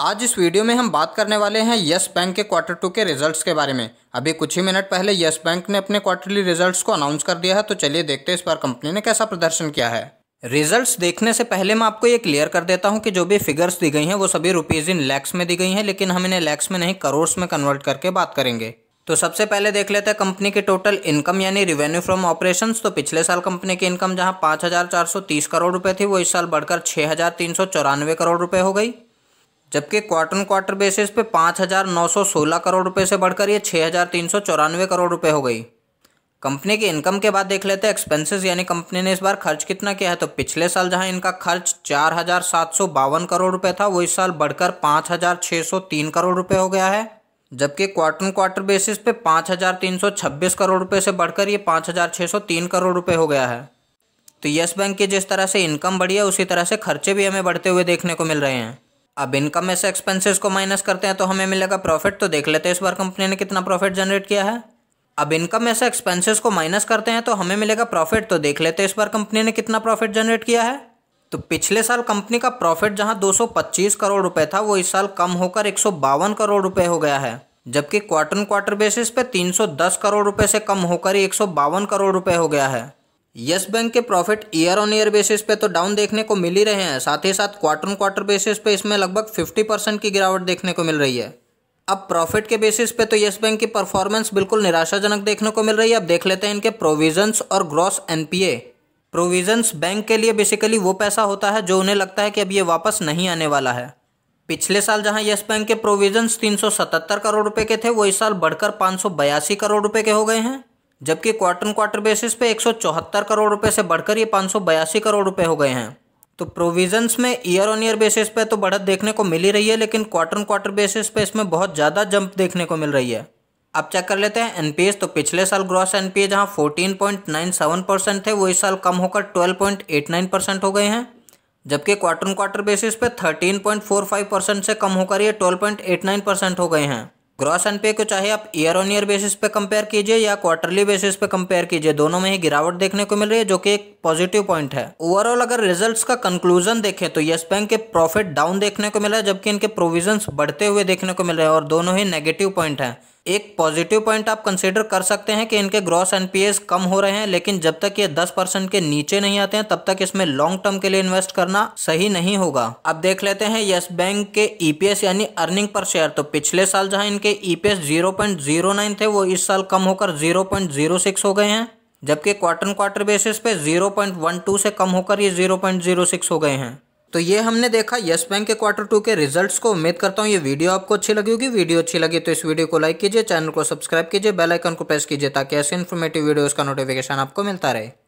आज इस वीडियो में हम बात करने वाले हैं यस बैंक के क्वार्टर टू के रिजल्ट्स के बारे में अभी कुछ ही मिनट पहले यस बैंक ने अपने क्वार्टरली रिजल्ट्स को अनाउंस कर दिया है तो चलिए देखते हैं इस बार कंपनी ने कैसा प्रदर्शन किया है रिजल्ट्स देखने से पहले मैं आपको ये क्लियर कर देता हूँ कि जो भी फिगर्स दी गई हैं वो सभी रुपीज़ इन लैक्स में दी गई हैं लेकिन हम इन्हें लैक्स में नहीं करोड़ में कन्वर्ट करके बात करेंगे तो सबसे पहले देख लेते हैं कंपनी की टोटल इनकम यानी रिवेन्यू फ्रॉम ऑपरेशंस तो पिछले साल कंपनी की इनकम जहां 5,430 करोड़ रुपए थी वो इस साल बढ़कर छः करोड़ रुपए हो गई जबकि क्वार्टर क्वार्टर बेसिस पे 5,916 करोड़ रुपए से बढ़कर ये छः करोड़ रुपए हो गई कंपनी की इनकम के बाद देख लेते हैं एक्सपेंसेस यानी कंपनी ने इस बार खर्च कितना किया है तो पिछले साल जहां इनका खर्च चार करोड़ रुपए था वो इस साल बढ़कर 5,603 करोड़ रुपए हो गया है जबकि क्वार्टर क्वार्टर बेसिस पे 5,326 करोड़ रुपए से बढ़कर ये 5,603 करोड़ रुपए हो गया है तो यस बैंक की जिस तरह से इनकम बढ़ी है उसी तरह से खर्चे भी हमें बढ़ते हुए देखने को मिल रहे हैं अब इनकम में से एक्सपेंसेस को माइनस करते हैं तो हमें मिलेगा प्रॉफिट तो देख लेते हैं इस बार कंपनी ने कितना प्रॉफिट जनरेट किया है अब इनकम में से एक्सपेंसेस को माइनस करते हैं तो हमें मिलेगा प्रॉफिट तो देख लेते हैं इस बार कंपनी ने कितना प्रॉफिट जनरेट किया है तो पिछले साल कंपनी का प्रॉफिट जहां 225 करोड़ रुपए था वो इस साल कम होकर एक करोड़ रुपए हो गया है जबकि क्वार्टर क्वार्टर बेसिस पे 310 करोड़ रुपए से कम होकर ही एक करोड़ रुपए हो गया है यस बैंक के profit year on year basis पे तो डाउन देखने को मिल ही रहे हैं साथ ही साथ क्वार्टर ऑन क्वार्टर बेसिस पे इसमें लगभग 50 परसेंट की गिरावट देखने को मिल रही है अब प्रॉफिट के बेसिस पे तो यस बैंक की परफॉर्मेंस बिल्कुल निराशाजनक देखने को मिल रही है अब देख लेते हैं इनके प्रोविजंस और ग्रॉस एनपीए प्रोविजन्स बैंक के लिए बेसिकली वो पैसा होता है जो उन्हें लगता है कि अब ये वापस नहीं आने वाला है पिछले साल जहां यस बैंक के प्रोविजन्स 377 करोड़ रुपए के थे वो इस साल बढ़कर पाँच करोड़ रुपए के हो गए हैं जबकि क्वार्टर क्वार्टर बेसिस पे 174 करोड़ रुपए से बढ़कर ये पाँच करोड़ रुपए हो गए हैं तो प्रोविजंस में ईयर ऑन ईयर बेसिस पे तो बढ़त देखने को मिल ही रही है लेकिन क्वार्टर क्वार्टर बेसिस पे इसमें बहुत ज़्यादा जंप देखने को मिल रही है अब चेक कर लेते हैं एनपीएस तो पिछले साल ग्रॉस एनपीए जहां 14.97 परसेंट थे वो इस साल कम होकर 12.89 परसेंट हो गए हैं जबकि क्वार्टर क्वार्टर बेसिस पे थर्टीन परसेंट से कम होकर ये ट्वेल्व परसेंट हो गए हैं ग्रॉस पे को चाहे आप ईयर ऑन ईयर बेसिस पे कंपेयर कीजिए या क्वार्टरली बेसिस पे कंपेयर कीजिए दोनों में ही गिरावट देखने को मिल रही है जो कि एक पॉजिटिव पॉइंट है ओवरऑल अगर रिजल्ट्स का कंक्लूजन देखें तो येस बैंक के प्रॉफिट डाउन देखने को मिला है जबकि इनके प्रोविजंस बढ़ते हुए देखने को मिल रहे हैं और दोनों ही नेगेटिव पॉइंट है एक पॉजिटिव पॉइंट आप कंसिडर कर सकते हैं कि इनके ग्रॉस एनपीएस कम हो रहे हैं लेकिन जब तक ये 10 परसेंट के नीचे नहीं आते हैं तब तक इसमें लॉन्ग टर्म के लिए इन्वेस्ट करना सही नहीं होगा अब देख लेते हैं यस बैंक के ईपीएस e यानी अर्निंग पर शेयर तो पिछले साल जहां इनके ईपीएस e जीरो थे वो इस साल कम होकर जीरो हो गए हैं जबकि क्वार्टर क्वार्टर बेसिस पे 0.12 से कम होकर ये 0.06 हो गए हैं तो ये हमने देखा यस बैंक के क्वार्टर टू के रिजल्ट्स को उम्मीद करता हूँ ये वीडियो आपको अच्छी लगी होगी वीडियो अच्छी लगी तो इस वीडियो को लाइक कीजिए चैनल को सब्सक्राइब कीजिए बेल आइकन को प्रेस कीजिए ताकि ऐसे इन्फॉर्मेटिव वीडियोस का नोटिफिकेशन आपको मिलता रहे